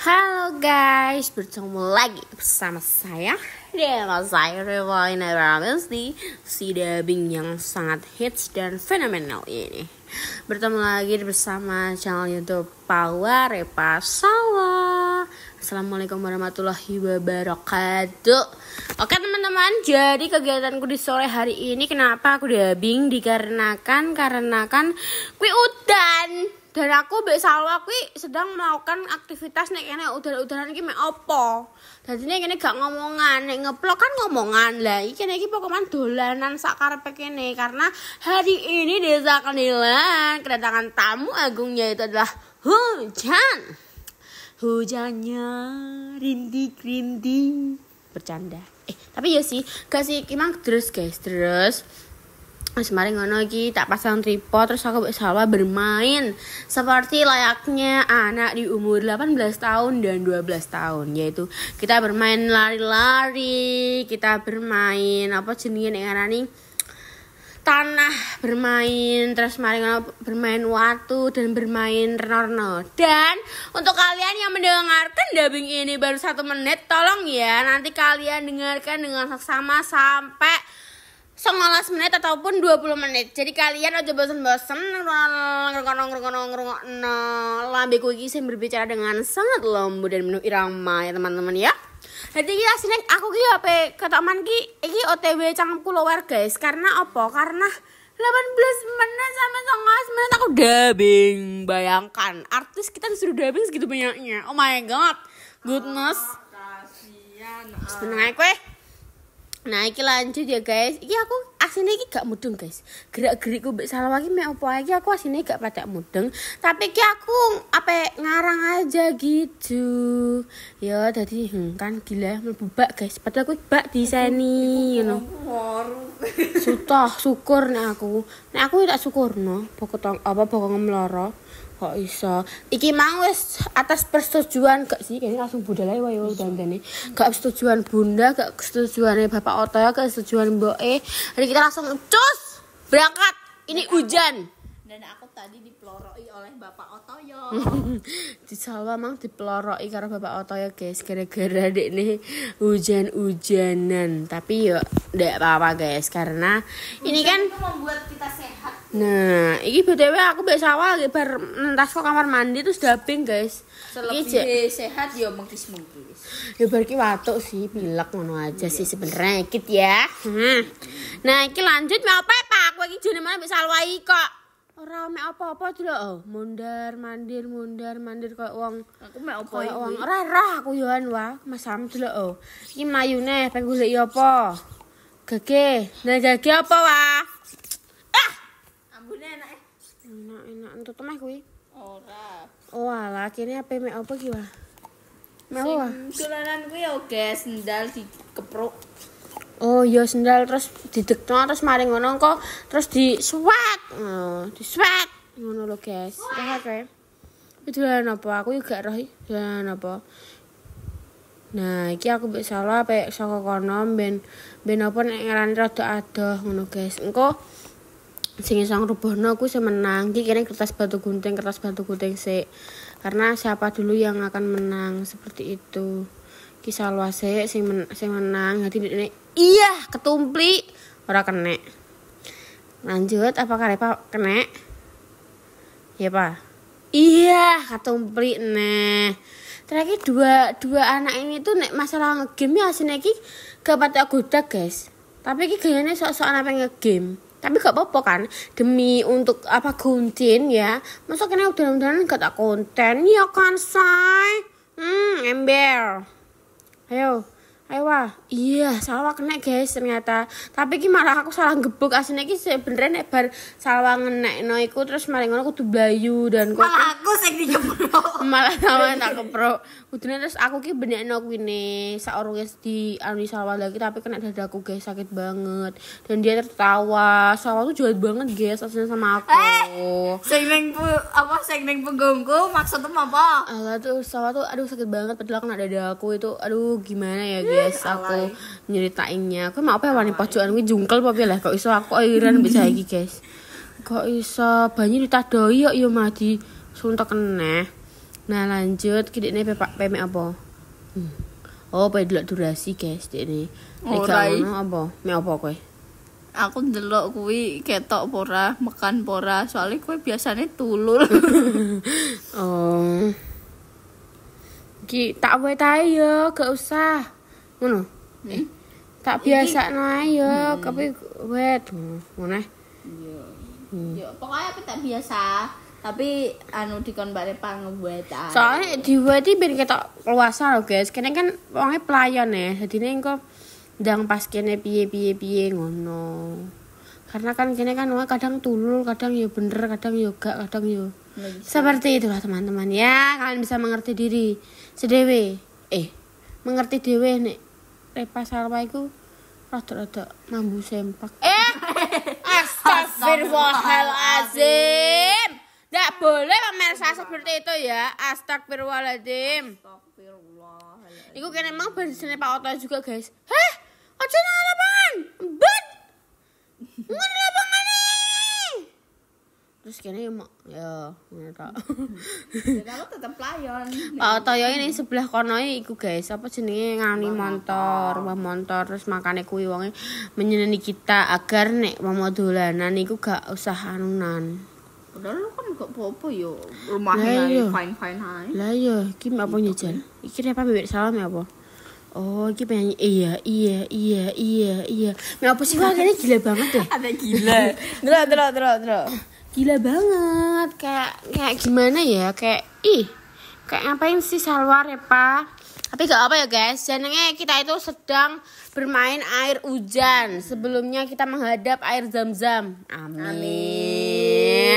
Halo guys, bertemu lagi bersama saya Dewa Zaire Walina Ramos di si dubbing yang sangat hits dan fenomenal ini Bertemu lagi bersama channel youtube Pawa Repa Sawa Assalamualaikum warahmatullahi wabarakatuh Oke teman-teman, jadi kegiatanku di sore hari ini kenapa aku dubbing dikarenakan, karenakan kui udan dan aku mbak Salwa kuwi sedang melakukan aktivitas nek kene udara udaran iki mek apa. Dadi nek kene gak ngomongan, nek ngeplok kan ngomongan. Lah iki kene iki dolanan sak karepe kene karena hari ini Desa Kenilan kedatangan tamu agungnya itu adalah hujan. Hujannya rindik-rindik bercanda. Eh, tapi ya sih, kasih sih, emang terus guys, terus. Mas kemarin ngono lagi tak pasang tripod terus aku salah bermain seperti layaknya anak di umur 18 tahun dan 12 tahun yaitu kita bermain lari-lari, kita bermain apa jenenge nek nih tanah bermain terus mari bermain watu dan bermain renorno dan untuk kalian yang mendengarkan dubbing ini baru satu menit tolong ya nanti kalian dengarkan dengan seksama sampai 15 menit ataupun 20 menit. Jadi kalian aja bosen-bosen lambeku iki sing berbicara dengan sangat lembut dan menu irama ya teman-teman ya. Jadi kita sini aku ki ke ketoman ki iki OTW cang keluar guys karena apa? Karena 18 menit sama 19 menit aku dubbing. Bayangkan artis kita disuruh dubbing segitu banyaknya. Oh my god. Goodness. Senang ah, kasihan. Ah. Seneng Nah, iki lanjut ya, guys. Iki aku asine iki gak mudeng, guys. Gerak-gerikku mbek salah lagi mek opo iki aku asine gak pada mudeng, tapi iki aku apa ngarang aja gitu. Ya, tadi hmm, kan gila mlebu bak, guys. Padahal aku bak diseni, you know. Sutah syukur nek aku. Nek aku tak syukur no, pokok apa pokok ngemloro kok iso iki mang wis atas persetujuan gak sih kayaknya langsung budal dan dan dandane gak persetujuan bunda gak persetujuan bapak otoy gak persetujuan mbok e jadi kita langsung cus berangkat ini hujan dan aku tadi dipeloroi oleh Bapak Otoyo. di sawah mang dipeloroi karena Bapak Otoyo guys gara-gara dek nih hujan-hujanan. Tapi yuk dek apa-apa guys karena Hujan ini kan itu membuat kita sehat. Nah, ini btw aku biasa awal lagi bar nentas kok kamar mandi terus daping guys. Selebih sehat ya mengkis mengkis. Ya berarti watuk sih pilek mau aja sih iya. sebenarnya kit ya. Hmm. Nah, ini lanjut mau apa Pak? Aku lagi jadi mana bisa kok rame apa apa-apa oh, mundar mandir mundar mandir koyo uang, aku mek apa iki uang ora aku yohan wa ah. Mas Sam delok oh iki mlayune peng golek yo apa gege nah gege apa wa ah ambune enak eh. enak enak untuk temeh kui ora oh lah, kene ape me apa iki wa Mau ah. Dolanan kui ya, oke guys, sendal keprok oh ya sendal terus didekno terus mari ngono engko terus di swag oh, di swag ngono lho guys ya itu dolan apa aku juga roh dolan apa nah iki aku mbek salah apa saka kono ben ben apa nek ngarani rada adoh ngono guys engko sing iso ngrubuhno aku semenang iki kene kertas batu gunting kertas batu gunting sik karena siapa dulu yang akan menang seperti itu kisah luase sing men sing menang hati dene iya ketumpli ora kene lanjut apakah repa kene ya pak iya ketumpli neh terakhir dua dua anak ini tuh nek masalah ngegame ya lagi iki gak patah goda guys tapi iki gayane sok-sokan apa ngegame tapi gak apa-apa kan demi untuk apa konten ya masa kena udah-udahan gak tak konten ya kan say hmm ember ayo ayo wah iya salwa kena guys ternyata tapi ki malah aku salah gebuk aslinya ki sebenernya nek bar salwa ngenek no iku terus maling aku tuh bayu dan kok malah aku malah sama tak kepro. kudune terus aku ki benekno seorang guys di anu sawah lagi tapi kena dadaku guys sakit banget dan dia tertawa sawah tuh jahat banget guys aslinya sama aku eh, sing ning apa sing ning punggungku maksudnya apa Allah tuh sawah tuh aduh sakit banget padahal kena dadaku itu aduh gimana ya guys eh, aku nyeritainnya aku mau apa ya, wani pojokan kuwi jungkel apa ya lah kok iso aku airan bisa iki guys kok iso banyu ditadoi yuk yo iya, mati suntuk kena Nah, lanjut ki ini pepak pemek apa? Hmm. Oh, pe delok durasi, guys, ini Nek Oh ono apa? Mek apa kowe? Aku ndelok kue ketok pora, makan pora, soalnya kowe biasanya tulul. oh. Ki tak wae ta ya, gak usah. Ngono. Hmm? Eh, tak biasa nae ya, hmm. tapi wet ngono. Iya. Hmm. Yo, iya, pokoknya aku tak biasa tapi anu dikon bare pangewetan ah. soalnya di ini biar kita luasa loh guys kene kan orangnya pelayan ya jadi engko jangan pas kene piye-piye-piye ngono karena kan kene kan orang kadang tulul kadang yo ya bener kadang yo ya gak kadang yo ya seperti itulah teman-teman ya kalian bisa mengerti diri sedewe eh mengerti dewe nek repa sarwa iku rada-rada mambu sempak eh astagfirullahalazim tidak boleh pemirsa seperti itu ya. Astagfirullahaladzim. Astagfirullahaladzim. Iku kan emang bensinnya Pak Oto juga guys. Hah? ojo nang lapangan. Bet. Ngono lapangan Terus kene ya ya ngono tok. Ya, tetep layon. Pak Oto ya ini sebelah kono iku guys, apa jenenge ngani motor, mbah montor terus makane kuwi wonge menyeneni kita agar nek mau dolanan iku gak usah anunan padahal lu kan gak apa-apa yo ya. rumahnya fine fine aja lah yo iya. iya, kim apa gitu Jan? ini apa bebek salam ya apa Oh, ini penyanyi iya iya iya iya iya. apa sih wah gila banget ya? Ada gila. Terus, terus, terus, delok. Gila banget kayak kayak gimana ya? Kayak ih. Kayak ngapain sih Salwa Repa? Ya, tapi gak apa ya guys jenenge kita itu sedang bermain air hujan sebelumnya kita menghadap air zam-zam amin.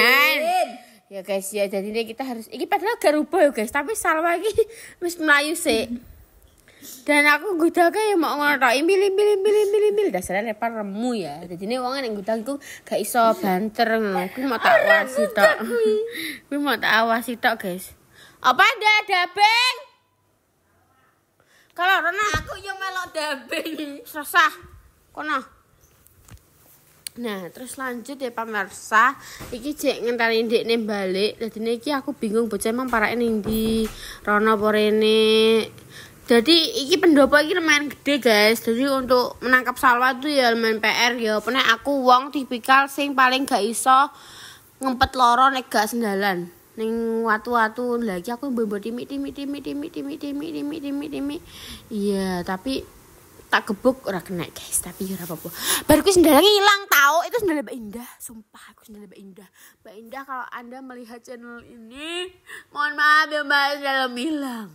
amin ya guys ya jadi ini kita harus ini padahal gak rubah ya guys tapi salah lagi, mis melayu sih dan aku gudang ya mau ngono tok milih milih milih milih milih dasarnya lepar remu ya jadi ini uangnya yang gudang itu gak iso banter aku mau tak wasita. itu aku mau tak awas itu guys apa ada ada beng kalau Rona aku yo melok dambing. Sesah. Kono. Nah, terus lanjut ya pemirsa. Iki cek ngenteni dek balik. Jadi iki aku bingung bocah emang parake ning ndi. Rono apa rene. Jadi iki pendopo iki lumayan gede guys. Jadi untuk menangkap salwa itu ya lumayan PR ya. Pernah aku wong tipikal sing paling gak iso ngempet loro nek gak sendalan. Neng watu-watu lagi aku bobo timi timi timi timi timi timi timi timi timi iya tapi tak kebuk ora kena guys tapi ya ora apa-apa baru lagi hilang tau itu sendal Mbak Indah sumpah aku sendal Mbak Indah Mbak Indah kalau anda melihat channel ini mohon maaf ya Mbak sendal hilang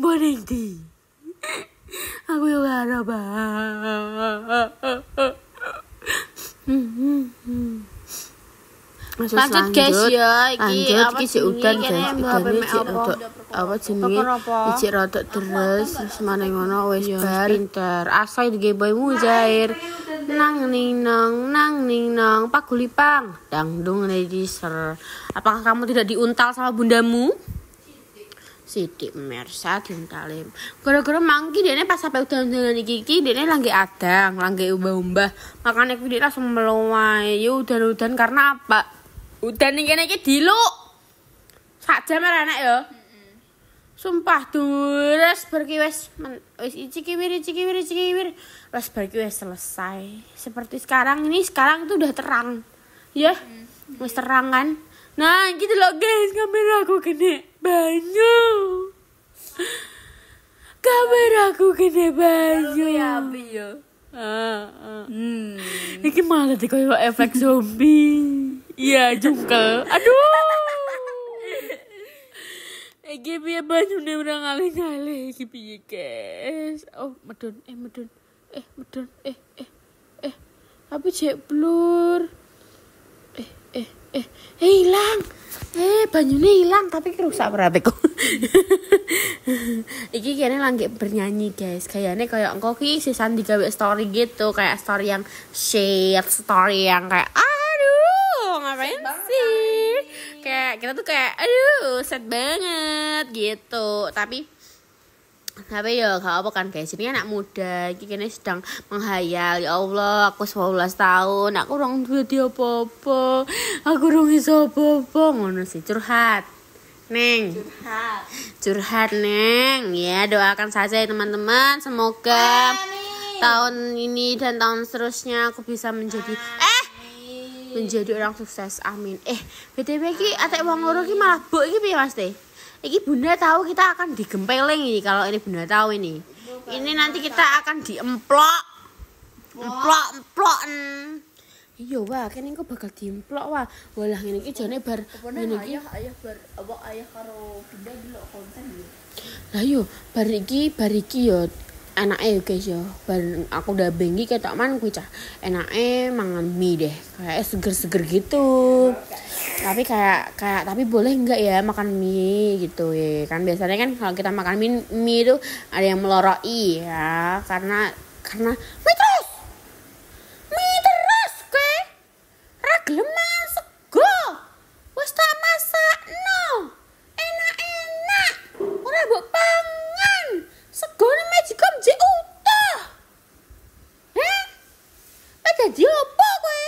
bonenti aku juga ada Mbak lanjut guys ya lanjut iki sik udan guys udane sik rodok apa jenenge sik rodok terus semana ngono wis ya, bar pinter asoi ge boymu jair nang ning nang nang ning nang gulipang dangdung lady ser apakah kamu tidak diuntal sama bundamu Sidik Mersa dintalim. Gara-gara mangki dene pas sampai udan-udanan iki iki dene lagi adang, lagi umbah-umbah. aku dia langsung meluwai ya, udah udah karena apa? udah ning kene iki diluk sak jam ora enak ya sumpah dures pergi wes wes cikiwir cikiwir cikiwir wes pergi wes selesai seperti sekarang ini sekarang tuh udah terang ya yeah? terang kan nah gitu loh guys kamera aku gede banyu kamera aku gede banyu ya abi ya. ah, ah. hmm. ini efek zombie Iya, jungkel. Aduh. Ege piye ya, banyune ora ngale-ngale iki piye, ya, guys? Oh, medun, eh medun. Eh medun, eh eh eh. Apa cek blur? Eh eh eh eh hilang. Eh banyune hilang tapi rusak berarti kok. iki kene lagi bernyanyi, guys. Kayaknya kayak engko ki si Sandi story gitu, kayak story yang share, story yang kayak kita tuh kayak aduh set banget gitu tapi tapi ya gak apa kan guys ini anak muda ini sedang menghayal ya Allah aku 11 tahun aku orang tua ya dia apa-apa aku orang bisa ya apa-apa ngono sih curhat Neng curhat curhat Neng ya doakan saja ya teman-teman semoga Amin. tahun ini dan tahun seterusnya aku bisa menjadi Amin menjadi orang sukses amin eh btw ki atek wong loro ki malah buk iki piye Mas Teh Ini bunda tahu kita akan digempeleng ini kalau ini bunda tahu ini ini nanti kita akan diemplok emplok emplok iya wah kene kok bakal diemplok wah walah ini ki jane bar ini ki. ayah ayah bar apa ayah karo bunda delok konten lah yo iya, bar iki yo ya Enak ya guys ya bareng aku udah bengi ketok man kuwi cah enake mangan mie deh kayak seger-seger gitu tapi kayak kayak tapi boleh nggak ya makan mie gitu ya kan biasanya kan kalau kita makan mie mie itu ada yang meloroi ya karena karena metro janji apa gue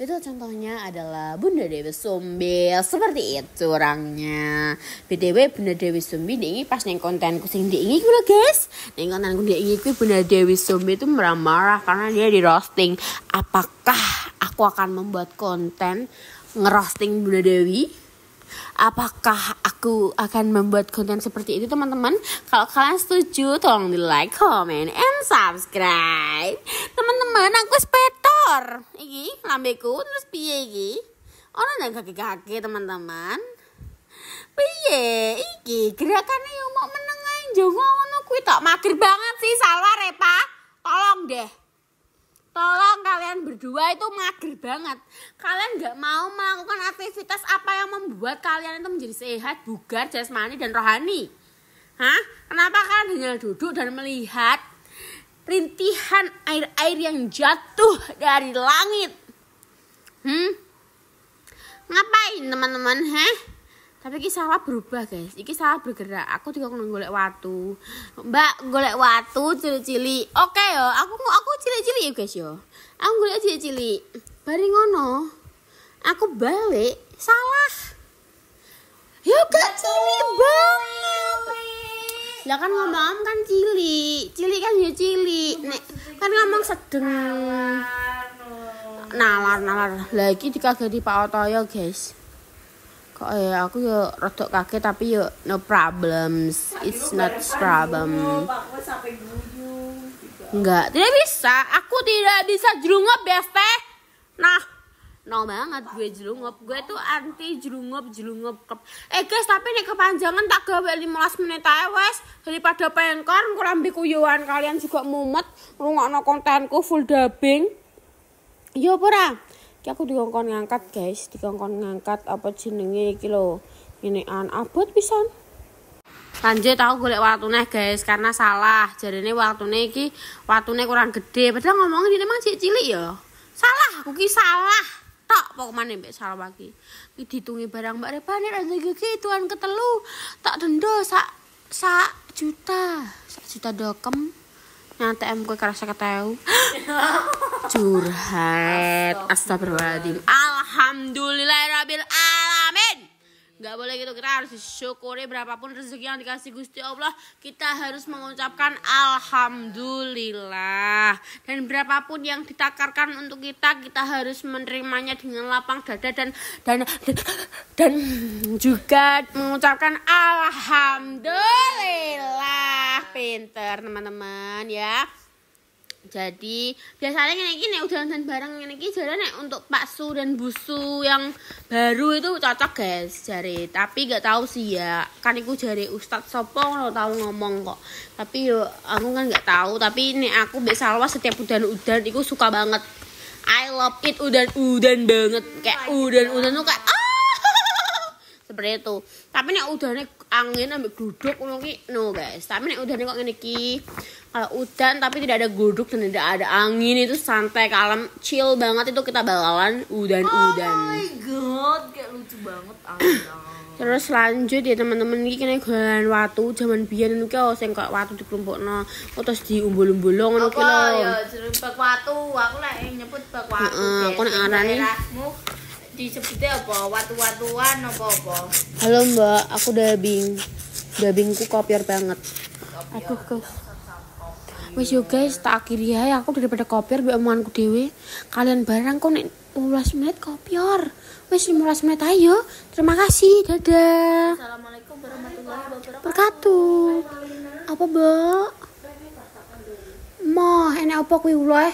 itu contohnya adalah Bunda Dewi Sumbi seperti itu orangnya btw Bunda Dewi Sumbi ini pas neng kontenku sing diingi gue lo guys neng kontenku diingi gue Bunda Dewi Sumbi itu marah-marah karena dia di roasting apakah aku akan membuat konten ngerosting Bunda Dewi apakah aku akan membuat konten seperti itu teman-teman kalau kalian setuju tolong di like comment and subscribe mana aku spetor. iki lambeku terus piye iki ono nang kaki-kaki teman-teman piye iki gerakane yo mau meneng ae njogo ngono kuwi tok mager banget sih salah Repa ya, tolong deh tolong kalian berdua itu mager banget kalian nggak mau melakukan aktivitas apa yang membuat kalian itu menjadi sehat bugar jasmani dan rohani Hah? Kenapa kalian hanya duduk dan melihat rintihan air-air yang jatuh dari langit. Hmm? Ngapain teman-teman, heh? Tapi kisah salah berubah, guys. kisah salah bergerak. Aku juga kena golek watu. Mbak golek watu cili-cili. Oke okay, yo, aku mau aku cili-cili ya, guys yo. Aku golek cili-cili. Bari ngono. Aku balik salah. Yo gak cili banget lah kan ngomong kan cili cili kan ya cili nek kan ngomong sedeng nalar nalar lagi dikageti Pak Otoyo guys kok ya aku ya rada kaget tapi ya no problems it's not problem enggak tidak bisa aku tidak bisa jerungop beste nah no banget gue jelungop gue tuh anti jelungop jelungop kep, eh guys tapi nih kepanjangan tak gawe 15 menit aja wes daripada pengkor kurang kuyuan kalian juga mumet lu no kontenku full dubbing yo iya, pura ki aku dikongkon ngangkat guys dikongkon ngangkat apa jenenge iki lho ini an abot pisan Lanjut aku golek watune guys karena salah. jadi Jarine ki waktu watune kurang gede. Padahal ngomongin ini emang cilik ya. Salah, aku ki salah tak mana mbak salah lagi ditungi barang mbak rebanir ada gigi tuan ketelu tak denda sak sak juta sak juta dokem nyata em gue kerasa ketau curhat astagfirullahaladzim alhamdulillah rabil alamin Gak boleh gitu, kita harus disyukuri berapapun rezeki yang dikasih Gusti Allah Kita harus mengucapkan Alhamdulillah Dan berapapun yang ditakarkan untuk kita Kita harus menerimanya dengan lapang dada dan dan, dan juga mengucapkan Alhamdulillah Pinter teman-teman ya jadi biasanya ini gini udah nonton bareng ini gini jadi untuk paksu dan busu yang baru itu cocok guys jari tapi gak tahu sih ya kan aku jari ustad sopong lo tahu ngomong kok tapi yo aku kan gak tahu tapi ini aku biasa luas setiap udan-udan aku suka banget I love it udan-udan banget kayak oh udan-udan tuh kayak ah! seperti itu tapi nih udah nih angin ambil duduk nongki no guys tapi nih udah nih kok ini kalau hujan tapi tidak ada guduk dan tidak ada angin itu santai kalem chill banget itu kita balalan udan-udan oh my god kayak lucu banget Terus lanjut ya teman-teman ini kena golan watu zaman biar niku kok sing kok watu di terus diumbul-umbul ngono ki lho. Ya jeruk bak watu, aku yang nyebut bak watu. Heeh, aku nih? Di disebutnya apa? waktu watuan apa-apa? Halo Mbak, aku dabing. Dabingku kopior banget. Aku kau wis yo guys tak akhiri ya aku daripada kopior mbek omonganku dhewe kalian barang kok nek 15 menit kopior wis 15 menit ayo terima kasih dadah assalamualaikum warahmatullahi wabarakatuh apa mbok Mah, enak apa kuwi uleh?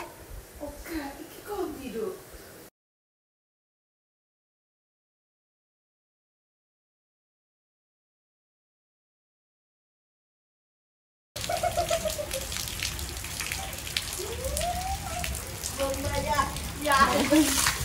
呀。